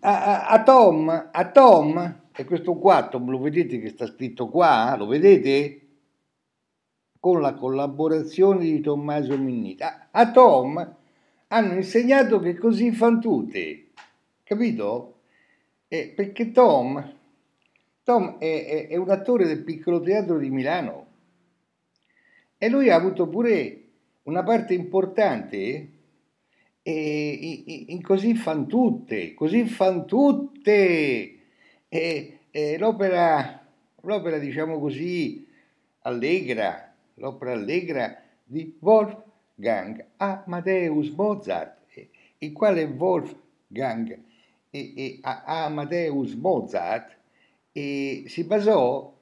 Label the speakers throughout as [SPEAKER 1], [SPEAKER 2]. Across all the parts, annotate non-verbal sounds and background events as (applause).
[SPEAKER 1] A, a, a, Tom, a Tom, è questo qua, Tom, lo vedete che sta scritto qua? Lo vedete? Con la collaborazione di Tommaso Minnita. A, a Tom hanno insegnato che così fanno tutte, capito? Eh, perché Tom, Tom è, è, è un attore del piccolo teatro di Milano e lui ha avuto pure una parte importante e, e, così fan tutte, così fan tutte. E, e l'opera, l'opera, diciamo così, allegra, l'opera allegra di Wolfgang Amadeus Mozart, il quale Wolfgang e, e Amadeus Mozart si basò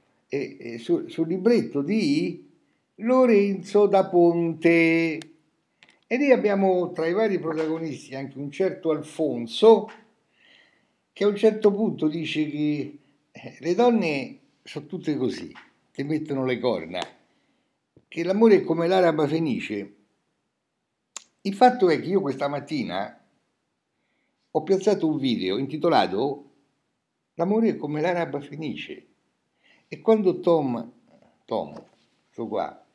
[SPEAKER 1] su, sul libretto di Lorenzo da Ponte. E lì abbiamo tra i vari protagonisti anche un certo Alfonso che a un certo punto dice che eh, le donne sono tutte così, che mettono le corna, che l'amore è come l'araba fenice. Il fatto è che io questa mattina ho piazzato un video intitolato L'amore è come l'araba fenice. E quando Tom, Tom, sto qua,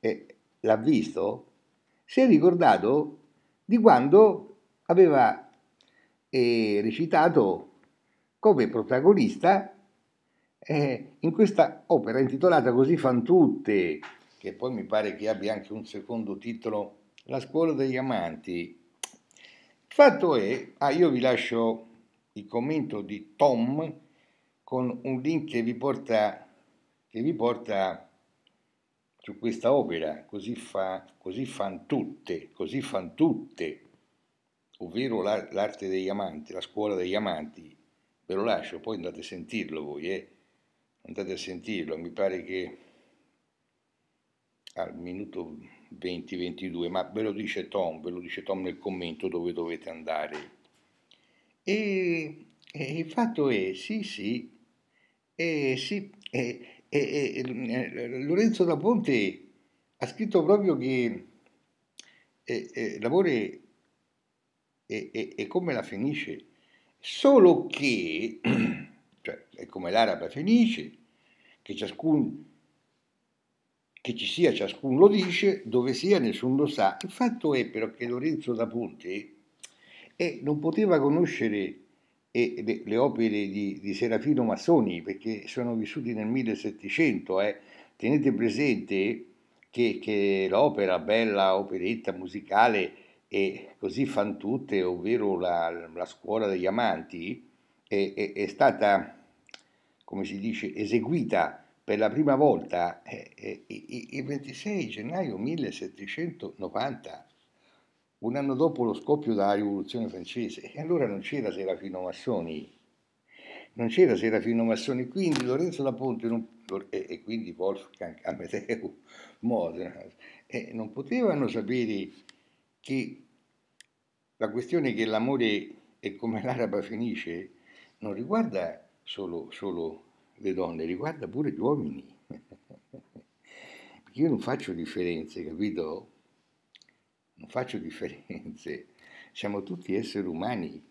[SPEAKER 1] eh, l'ha visto, si è ricordato di quando aveva eh, recitato come protagonista eh, in questa opera intitolata così fan tutte, che poi mi pare che abbia anche un secondo titolo, La scuola degli amanti. Il fatto è, ah, io vi lascio il commento di Tom con un link che vi porta, che vi porta su questa opera, così, fa, così fan tutte, così fan tutte, ovvero l'arte degli amanti, la scuola degli amanti, ve lo lascio, poi andate a sentirlo voi, eh? andate a sentirlo, mi pare che al minuto 20-22, ma ve lo dice Tom, ve lo dice Tom nel commento dove dovete andare. E, e il fatto è, sì, sì, eh, sì eh, e, e, e, eh, Lorenzo da Ponte ha scritto proprio che eh, eh, l'amore è, come la finisce, solo che, (clears throat) cioè, è come l'araba finisce, che ciascun che ci sia ciascuno lo dice, dove sia nessuno lo sa. Il fatto è però che Lorenzo da Ponte eh, non poteva conoscere e le, le opere di, di, Serafino Massoni, perché sono vissuti nel 1700. Eh. Tenete presente che, che l'opera, bella operetta musicale, e così fan tutte, ovvero la, la scuola degli amanti, è, è, è, stata, come si dice, eseguita per la prima volta eh, eh, il 26 gennaio 1790 un anno dopo lo scoppio della rivoluzione francese e allora non c'era Serafino Massoni, non c'era Serafino Massoni, quindi Lorenzo da Ponte non, e, quindi Wolfgang Amadeu Modena eh, non potevano sapere che la questione che l'amore è come l'araba finisce non riguarda solo, solo le donne, riguarda pure gli uomini. (laughs) io non faccio differenze, capito? non faccio differenze, (laughs) siamo tutti esseri umani.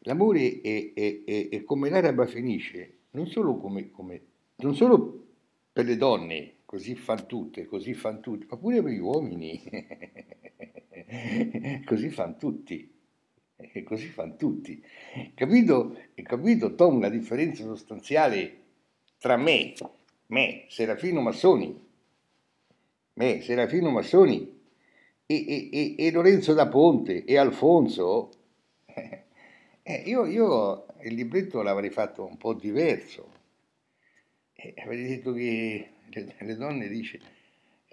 [SPEAKER 1] L'amore è, è, è, è come l'araba finisce, non solo, come, come, non solo per le donne, così fan tutte, così fan tutti, ma pure per gli uomini, (laughs) così fan tutti. E eh, così fan tutti. Capito, capito Tom, la differenza sostanziale tra me, me, Serafino Massoni, me, Serafino Massoni, e, e, e Lorenzo da Ponte e Alfonso, (laughs) eh, io, io, il libretto l'avrei fatto un po' diverso. Eh, avrei detto che le, le donne dice,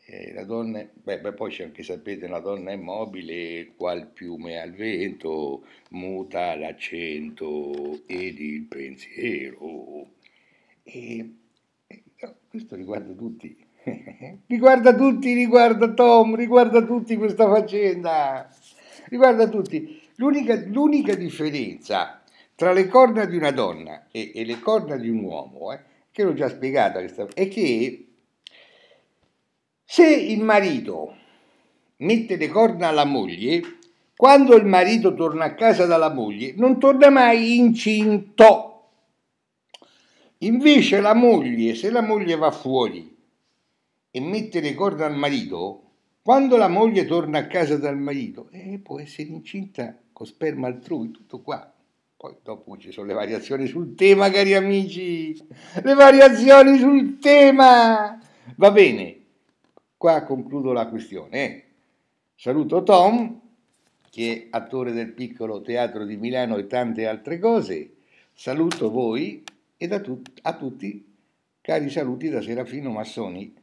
[SPEAKER 1] eh, la donna, beh, beh, poi c'è anche, sapete, la donna è mobile, qual piume al vento, muta l'accento ed il pensiero. E, eh, questo riguarda tutti (laughs) riguarda tutti, riguarda Tom, riguarda tutti questa faccenda, riguarda tutti. L'unica, l'unica differenza tra le corna di una donna e, e le corna di un uomo, eh, che l'ho già spiegata, è che se il marito mette le corna alla moglie, quando il marito torna a casa dalla moglie, non torna mai incinto. Invece la moglie, se la moglie va fuori e mettere corda al marito, quando la moglie torna a casa dal marito, eh, può essere incinta con sperma altrui, tutto qua. Poi dopo ci sono le variazioni sul tema, cari amici, le variazioni sul tema. Va bene, qua concludo la questione. Eh. Saluto Tom, che è attore del piccolo teatro di Milano e tante altre cose. Saluto voi e a, tut a tutti cari saluti da Serafino Massoni.